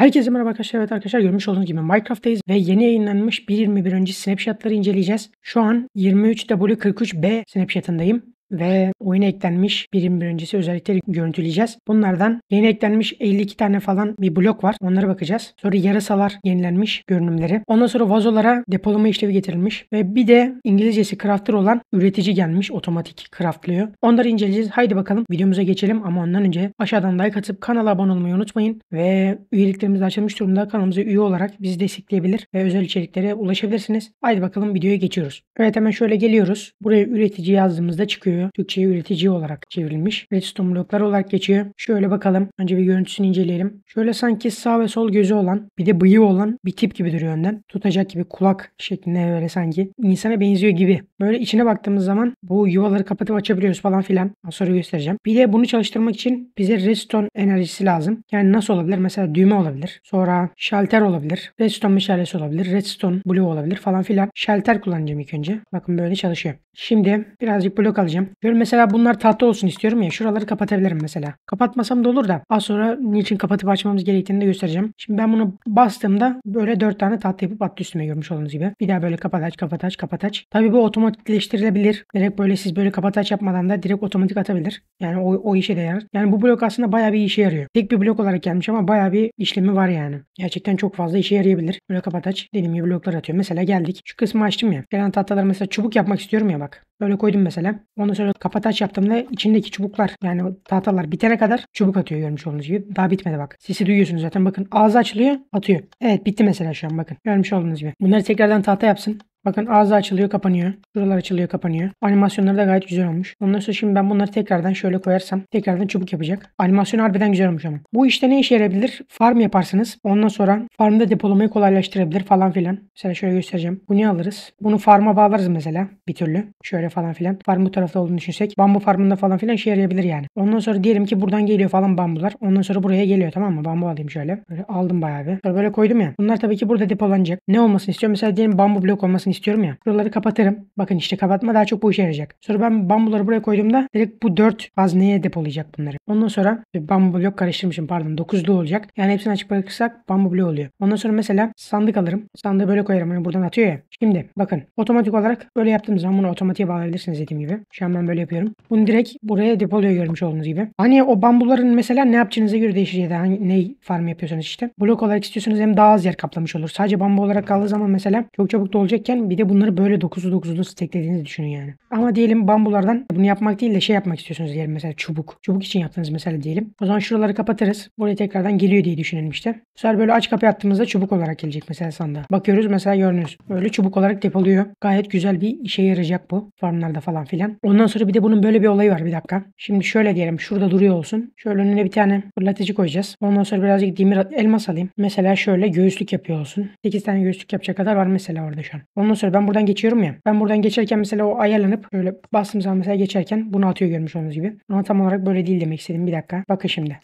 Herkese merhaba arkadaşlar. Evet arkadaşlar görmüş olduğunuz gibi Minecraft'tayız ve yeni yayınlanmış 1.21. Snapshot'ları inceleyeceğiz. Şu an 23W43B snapshot'ındayım ve oyuna eklenmiş birim birincisi özellikleri görüntüleyeceğiz. Bunlardan yeni eklenmiş 52 tane falan bir blok var. Onlara bakacağız. Sonra yarasalar yenilenmiş görünümleri. Ondan sonra vazolara depolama işlevi getirilmiş ve bir de İngilizcesi crafter olan üretici gelmiş otomatik craftlıyor. Onları inceleyeceğiz. Haydi bakalım videomuza geçelim ama ondan önce aşağıdan like atıp kanala abone olmayı unutmayın ve üyeliklerimiz açılmış durumda kanalımıza üye olarak bizi destekleyebilir ve özel içeriklere ulaşabilirsiniz. Haydi bakalım videoya geçiyoruz. Evet hemen şöyle geliyoruz. Buraya üretici yazdığımızda çıkıyor geçiyor. Türkçe'ye üretici olarak çevrilmiş. Redstone bloklar olarak geçiyor. Şöyle bakalım. Önce bir görüntüsünü inceleyelim. Şöyle sanki sağ ve sol gözü olan bir de bıyığı olan bir tip gibi duruyor önden. Tutacak gibi kulak şeklinde böyle sanki. insana benziyor gibi. Böyle içine baktığımız zaman bu yuvaları kapatıp açabiliyoruz falan filan. sonra göstereceğim. Bir de bunu çalıştırmak için bize redstone enerjisi lazım. Yani nasıl olabilir? Mesela düğme olabilir. Sonra şalter olabilir. Redstone meşalesi olabilir. Redstone blue olabilir falan filan. Şalter kullanacağım ilk önce. Bakın böyle çalışıyor. Şimdi birazcık blok alacağım yapabilirim. mesela bunlar tahta olsun istiyorum ya. Şuraları kapatabilirim mesela. Kapatmasam da olur da az sonra niçin kapatıp açmamız gerektiğini de göstereceğim. Şimdi ben bunu bastığımda böyle 4 tane tahta yapıp attı üstüme görmüş olduğunuz gibi. Bir daha böyle kapat aç kapat aç kapat aç. Tabii bu otomatikleştirilebilir. Direkt böyle siz böyle kapat aç yapmadan da direkt otomatik atabilir. Yani o, o işe de yarar. Yani bu blok aslında baya bir işe yarıyor. Tek bir blok olarak gelmiş ama baya bir işlemi var yani. Gerçekten çok fazla işe yarayabilir. Böyle kapat aç dediğim gibi bloklar atıyor. Mesela geldik. Şu kısmı açtım ya. Gelen tahtalar mesela çubuk yapmak istiyorum ya bak. Böyle koydum mesela. Ondan sonra kapataç yaptığımda içindeki çubuklar yani tahtalar bitene kadar çubuk atıyor görmüş olduğunuz gibi. Daha bitmedi bak. Sesi duyuyorsunuz zaten bakın. Ağzı açılıyor atıyor. Evet bitti mesela şu an bakın. Görmüş olduğunuz gibi. Bunları tekrardan tahta yapsın. Bakın ağzı açılıyor kapanıyor. Şuralar açılıyor kapanıyor. Animasyonları da gayet güzel olmuş. Ondan sonra şimdi ben bunları tekrardan şöyle koyarsam tekrardan çubuk yapacak. Animasyon harbiden güzel olmuş ama. Bu işte ne işe yarayabilir? Farm yaparsınız. Ondan sonra farmda depolamayı kolaylaştırabilir falan filan. Mesela şöyle göstereceğim. Bu Bunu alırız. Bunu farma bağlarız mesela bir türlü. Şöyle falan filan. Farm bu tarafta olduğunu düşünsek. Bambu farmında falan filan işe yarayabilir yani. Ondan sonra diyelim ki buradan geliyor falan bambular. Ondan sonra buraya geliyor tamam mı? Bambu alayım şöyle. Böyle aldım bayağı bir. Sonra böyle koydum ya. Bunlar tabii ki burada depolanacak. Ne olmasını istiyorum? Mesela diyelim bambu blok olmasını olmasını istiyorum ya. Buraları kapatırım. Bakın işte kapatma daha çok bu işe yarayacak. Sonra ben bambuları buraya koyduğumda direkt bu 4 hazneye depolayacak bunları. Ondan sonra bambu blok karıştırmışım pardon 9'lu olacak. Yani hepsini açık bırakırsak bambu blok oluyor. Ondan sonra mesela sandık alırım. Sandığı böyle koyarım. Hani buradan atıyor ya. Şimdi bakın otomatik olarak böyle yaptığım zaman bunu otomatiğe bağlayabilirsiniz dediğim gibi. Şu an ben böyle yapıyorum. Bunu direkt buraya depoluyor görmüş olduğunuz gibi. Hani o bambuların mesela ne yapacağınıza göre değişir ya da hangi, ne farm yapıyorsanız işte. Blok olarak istiyorsanız hem daha az yer kaplamış olur. Sadece bambu olarak kaldığı zaman mesela çok çabuk dolacakken yapmayın. Bir de bunları böyle 9'u 9'u stacklediğinizi düşünün yani. Ama diyelim bambulardan bunu yapmak değil de şey yapmak istiyorsunuz diyelim mesela çubuk. Çubuk için yaptınız mesela diyelim. O zaman şuraları kapatırız. Buraya tekrardan geliyor diye düşünelim işte. Bu böyle aç kapı attığımızda çubuk olarak gelecek mesela sandığa. Bakıyoruz mesela gördünüz. Böyle çubuk olarak depoluyor. Gayet güzel bir işe yarayacak bu. Farmlarda falan filan. Ondan sonra bir de bunun böyle bir olayı var bir dakika. Şimdi şöyle diyelim şurada duruyor olsun. Şöyle önüne bir tane fırlatıcı koyacağız. Ondan sonra birazcık demir elmas alayım. Mesela şöyle göğüslük yapıyor olsun. 8 tane göğüslük yapacak kadar var mesela orada şu an. Ondan Ondan sonra ben buradan geçiyorum ya. Ben buradan geçerken mesela o ayarlanıp böyle bastığım zaman mesela geçerken bunu atıyor görmüş olduğunuz gibi. Ama tam olarak böyle değil demek istedim. Bir dakika. Bakın şimdi.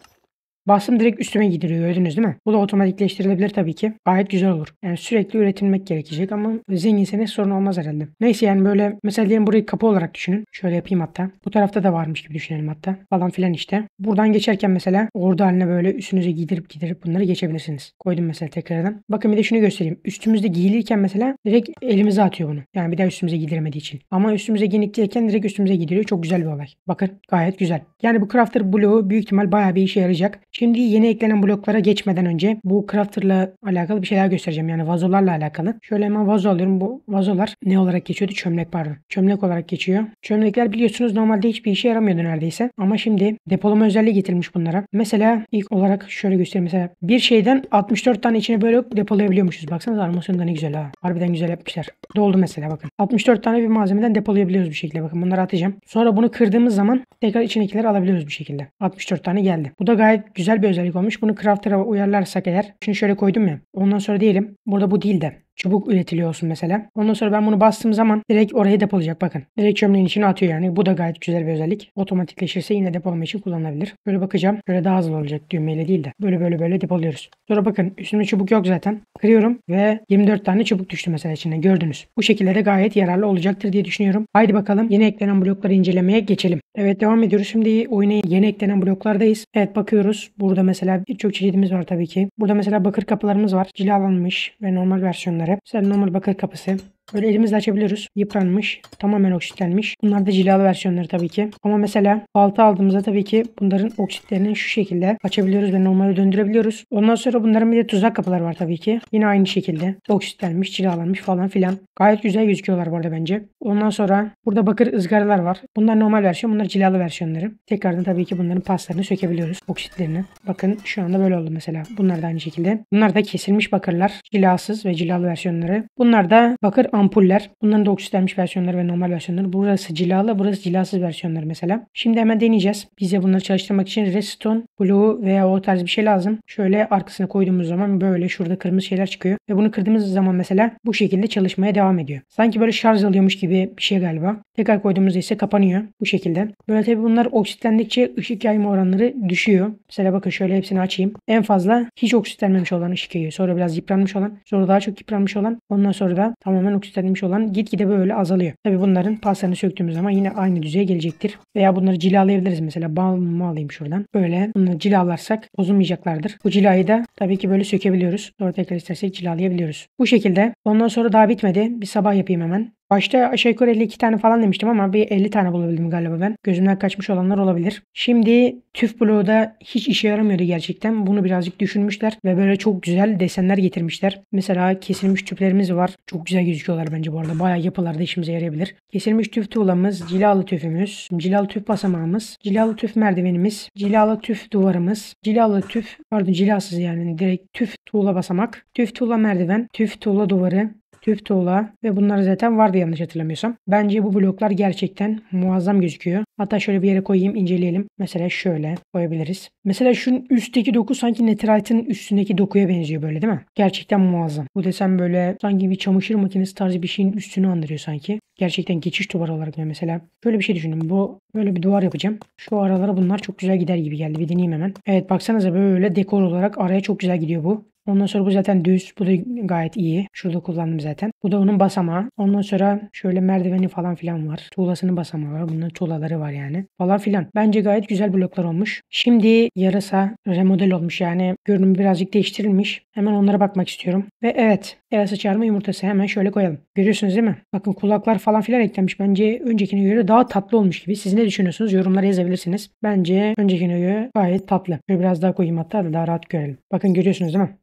Basım direkt üstüme gidiriyor gördünüz değil mi? Bu da otomatikleştirilebilir tabii ki. Gayet güzel olur. Yani sürekli üretilmek gerekecek ama zenginseniz sorun olmaz herhalde. Neyse yani böyle mesela diyelim burayı kapı olarak düşünün. Şöyle yapayım hatta. Bu tarafta da varmış gibi düşünelim hatta. Falan filan işte. Buradan geçerken mesela ordu haline böyle üstünüze giydirip giydirip bunları geçebilirsiniz. Koydum mesela tekrardan. Bakın bir de şunu göstereyim. Üstümüzde giyilirken mesela direkt elimize atıyor bunu. Yani bir daha üstümüze giydiremediği için. Ama üstümüze giyinikliyken direkt üstümüze giydiriyor. Çok güzel bir olay. Bakın gayet güzel. Yani bu crafter bloğu büyük ihtimal bayağı bir işe yarayacak. Şimdi yeni eklenen bloklara geçmeden önce bu crafter'la alakalı bir şeyler göstereceğim. Yani vazolarla alakalı. Şöyle hemen vazo alıyorum. Bu vazolar ne olarak geçiyordu? Çömlek pardon. Çömlek olarak geçiyor. Çömlekler biliyorsunuz normalde hiçbir işe yaramıyordu neredeyse. Ama şimdi depolama özelliği getirmiş bunlara. Mesela ilk olarak şöyle göstereyim. Mesela bir şeyden 64 tane içine böyle depolayabiliyormuşuz. Baksanıza armasyonu da ne güzel ha. Harbiden güzel yapmışlar. Doldu mesela bakın. 64 tane bir malzemeden depolayabiliyoruz bir şekilde. Bakın bunları atacağım. Sonra bunu kırdığımız zaman tekrar içindekileri alabiliyoruz bir şekilde. 64 tane geldi. Bu da gayet güzel güzel bir özellik olmuş. Bunu Crafter'a uyarlarsak eğer. Şimdi şöyle koydum ya. Ondan sonra diyelim. Burada bu değil de çubuk üretiliyorsun mesela. Ondan sonra ben bunu bastığım zaman direkt oraya depolayacak bakın. Direkt çömleğin içine atıyor yani. Bu da gayet güzel bir özellik. Otomatikleşirse yine depolama için kullanılabilir. Böyle bakacağım. Böyle daha hızlı olacak düğmeyle değil de. Böyle böyle böyle depoluyoruz. Sonra bakın üstümde çubuk yok zaten. Kırıyorum ve 24 tane çubuk düştü mesela içine gördünüz. Bu şekilde de gayet yararlı olacaktır diye düşünüyorum. Haydi bakalım yeni eklenen blokları incelemeye geçelim. Evet devam ediyoruz. Şimdi oyuna yeni eklenen bloklardayız. Evet bakıyoruz. Burada mesela birçok çeşidimiz var tabii ki. Burada mesela bakır kapılarımız var. Cilalanmış ve normal versiyonlar العرب عشان النوم البكر كابسة Böyle elimizle açabiliyoruz. Yıpranmış. Tamamen oksitlenmiş. Bunlar da cilalı versiyonları tabii ki. Ama mesela balta aldığımızda tabii ki bunların oksitlerini şu şekilde açabiliyoruz ve normalde döndürebiliyoruz. Ondan sonra bunların bir de tuzak kapılar var tabii ki. Yine aynı şekilde. Oksitlenmiş, cilalanmış falan filan. Gayet güzel gözüküyorlar bu arada bence. Ondan sonra burada bakır ızgaralar var. Bunlar normal versiyon. Bunlar cilalı versiyonları. Tekrardan tabii ki bunların paslarını sökebiliyoruz. Oksitlerini. Bakın şu anda böyle oldu mesela. Bunlar da aynı şekilde. Bunlar da kesilmiş bakırlar. Cilasız ve cilalı versiyonları. Bunlar da bakır ampuller. Bunların da oksitlenmiş versiyonları ve normal versiyonları. Burası cilalı, burası cilasız versiyonları mesela. Şimdi hemen deneyeceğiz. Bize bunları çalıştırmak için redstone, blue veya o tarz bir şey lazım. Şöyle arkasına koyduğumuz zaman böyle şurada kırmızı şeyler çıkıyor. Ve bunu kırdığımız zaman mesela bu şekilde çalışmaya devam ediyor. Sanki böyle şarj alıyormuş gibi bir şey galiba. Tekrar koyduğumuzda ise kapanıyor bu şekilde. Böyle tabi bunlar oksitlendikçe ışık yayma oranları düşüyor. Mesela bakın şöyle hepsini açayım. En fazla hiç oksitlenmemiş olan ışık yayıyor. Sonra biraz yıpranmış olan, sonra daha çok yıpranmış olan, ondan sonra da tamamen oksitlenmiş yükselmiş olan gitgide böyle azalıyor. Tabi bunların paslarını söktüğümüz zaman yine aynı düzeye gelecektir. Veya bunları cilalayabiliriz mesela. Balmumu alayım şuradan. Böyle bunları cilalarsak bozulmayacaklardır. Bu cilayı da tabii ki böyle sökebiliyoruz. Sonra tekrar istersek cilalayabiliyoruz. Bu şekilde. Ondan sonra daha bitmedi. Bir sabah yapayım hemen. Başta aşağı yukarı 52 tane falan demiştim ama bir 50 tane bulabildim galiba ben. Gözümden kaçmış olanlar olabilir. Şimdi tüf bloğu da hiç işe yaramıyordu gerçekten. Bunu birazcık düşünmüşler ve böyle çok güzel desenler getirmişler. Mesela kesilmiş tüplerimiz var. Çok güzel gözüküyorlar bence bu arada. Bayağı yapılarda işimize yarayabilir. Kesilmiş tüf tuğlamız, cilalı tüfümüz, cilalı tüf basamağımız, cilalı tüf merdivenimiz, cilalı tüf duvarımız, cilalı tüf, pardon cilasız yani direkt tüf tuğla basamak, tüf tuğla merdiven, tüf tuğla duvarı, köfte ola ve bunlar zaten vardı yanlış hatırlamıyorsam. Bence bu bloklar gerçekten muazzam gözüküyor. Hatta şöyle bir yere koyayım inceleyelim. Mesela şöyle koyabiliriz. Mesela şunun üstteki doku sanki Netherite'ın üstündeki dokuya benziyor böyle değil mi? Gerçekten muazzam. Bu desen böyle sanki bir çamaşır makinesi tarzı bir şeyin üstünü andırıyor sanki. Gerçekten geçiş duvarı olarak mesela. Şöyle bir şey düşündüm. Bu böyle bir duvar yapacağım. Şu aralara bunlar çok güzel gider gibi geldi. Bir deneyeyim hemen. Evet baksanıza böyle dekor olarak araya çok güzel gidiyor bu. Ondan sonra bu zaten düz. Bu da gayet iyi. Şurada kullandım zaten. Bu da onun basamağı. Ondan sonra şöyle merdiveni falan filan var. Tuğlasının basamağı var. Bunun tuğlaları var yani. Falan filan. Bence gayet güzel bloklar olmuş. Şimdi yarasa remodel olmuş yani. Görünümü birazcık değiştirilmiş. Hemen onlara bakmak istiyorum. Ve evet. Yarasa çağırma yumurtası hemen şöyle koyalım. Görüyorsunuz değil mi? Bakın kulaklar falan filan eklenmiş. Bence öncekine göre daha tatlı olmuş gibi. Siz ne düşünüyorsunuz? Yorumlara yazabilirsiniz. Bence öncekine göre gayet tatlı. Şöyle biraz daha koyayım hatta da daha rahat görelim. Bakın görüyorsunuz değil mi?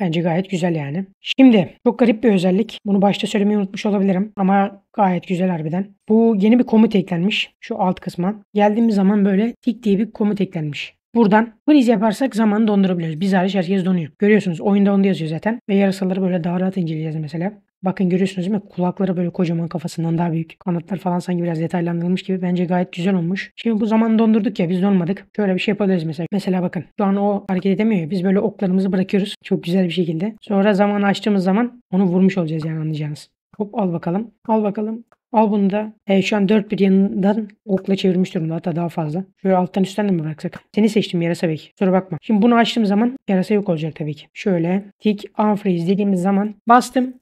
Bence gayet güzel yani. Şimdi çok garip bir özellik. Bunu başta söylemeyi unutmuş olabilirim ama gayet güzel harbiden. Bu yeni bir komut eklenmiş şu alt kısma. Geldiğimiz zaman böyle tik diye bir komut eklenmiş. Buradan freeze yaparsak zamanı dondurabiliyoruz. Biz hariç herkes donuyor. Görüyorsunuz oyunda onu yazıyor zaten. Ve yarasaları böyle daha rahat inceleyeceğiz mesela. Bakın görüyorsunuz değil mi? Kulakları böyle kocaman kafasından daha büyük. Kanatlar falan sanki biraz detaylandırılmış gibi. Bence gayet güzel olmuş. Şimdi bu zaman dondurduk ya biz donmadık. Şöyle bir şey yapabiliriz mesela. Mesela bakın şu an o hareket edemiyor ya. Biz böyle oklarımızı bırakıyoruz. Çok güzel bir şekilde. Sonra zamanı açtığımız zaman onu vurmuş olacağız yani anlayacağınız. Hop al bakalım. Al bakalım. Al bunu da. E, şu an dört bir yanından okla çevirmiş durumda. Hatta daha fazla. Şöyle alttan üstten de mi bıraksak? Seni seçtim yarasa belki. Sonra bakma. Şimdi bunu açtığım zaman yarasa yok olacak tabii ki. Şöyle. Tik unfreeze dediğimiz zaman bastım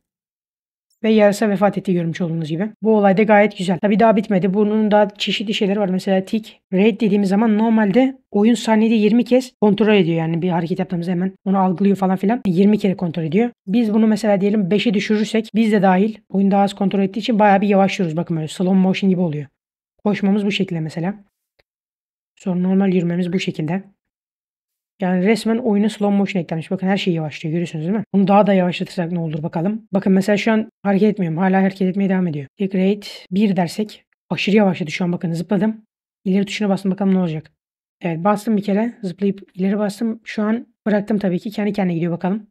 ve yarısı vefat etti görmüş olduğunuz gibi. Bu olay da gayet güzel. Tabi daha bitmedi. Bunun daha çeşitli şeyleri var. Mesela tick raid dediğimiz zaman normalde oyun saniyede 20 kez kontrol ediyor. Yani bir hareket yaptığımız hemen onu algılıyor falan filan. 20 kere kontrol ediyor. Biz bunu mesela diyelim 5'e düşürürsek biz de dahil oyun daha az kontrol ettiği için bayağı bir yavaşlıyoruz. Bakın böyle slow motion gibi oluyor. Koşmamız bu şekilde mesela. Sonra normal yürümemiz bu şekilde. Yani resmen oyunu slow motion eklenmiş. Bakın her şey yavaşlıyor görüyorsunuz değil mi? Bunu daha da yavaşlatırsak ne olur bakalım. Bakın mesela şu an hareket etmiyorum. Hala hareket etmeye devam ediyor. Click rate 1 dersek aşırı yavaşladı şu an bakın zıpladım. İleri tuşuna bastım bakalım ne olacak. Evet bastım bir kere zıplayıp ileri bastım. Şu an bıraktım tabii ki kendi kendine gidiyor bakalım.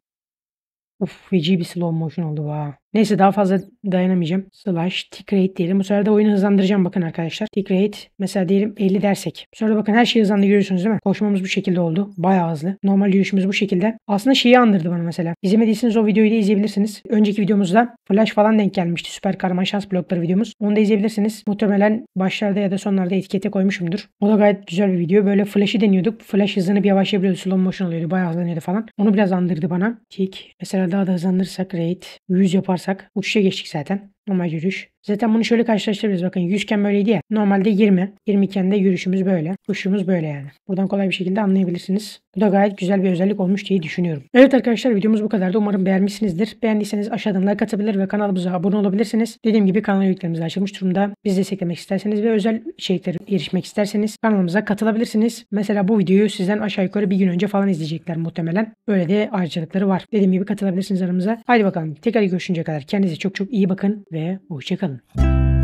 Uf feci bir slow motion oldu va. Neyse daha fazla dayanamayacağım. Slash tick rate diyelim. Bu sefer de oyunu hızlandıracağım bakın arkadaşlar. Tick rate mesela diyelim 50 dersek. Sonra bakın her şey hızlandı görüyorsunuz değil mi? Koşmamız bu şekilde oldu. Bayağı hızlı. Normal yürüyüşümüz bu şekilde. Aslında şeyi andırdı bana mesela. İzlemediyseniz o videoyu da izleyebilirsiniz. Önceki videomuzda flash falan denk gelmişti. Süper kahraman şans blokları videomuz. Onu da izleyebilirsiniz. Muhtemelen başlarda ya da sonlarda etikete koymuşumdur. O da gayet güzel bir video. Böyle flash'ı deniyorduk. Flash hızını bir yavaşlayabiliyordu. Slow motion oluyordu. Bayağı hızlanıyordu falan. Onu biraz andırdı bana. Tick. Mesela daha da hızlandırırsak rate 100 yaparsak yaparsak uçuşa geçtik zaten. Normal yürüyüş. Zaten bunu şöyle karşılaştırabiliriz. Bakın 100 iken böyleydi ya. Normalde 20. 20 iken de yürüyüşümüz böyle. Uçuşumuz böyle yani. Buradan kolay bir şekilde anlayabilirsiniz. Bu da gayet güzel bir özellik olmuş diye düşünüyorum. Evet arkadaşlar videomuz bu kadardı. Umarım beğenmişsinizdir. Beğendiyseniz aşağıdan like atabilir ve kanalımıza abone olabilirsiniz. Dediğim gibi kanal üyeliklerimiz açılmış durumda. Bizi desteklemek isterseniz ve özel içeriklere erişmek isterseniz kanalımıza katılabilirsiniz. Mesela bu videoyu sizden aşağı yukarı bir gün önce falan izleyecekler muhtemelen. Böyle de ayrıcalıkları var. Dediğim gibi katılabilirsiniz aramıza. Haydi bakalım. Tekrar görüşünceye kadar kendinize çok çok iyi bakın ve hoşçakalın.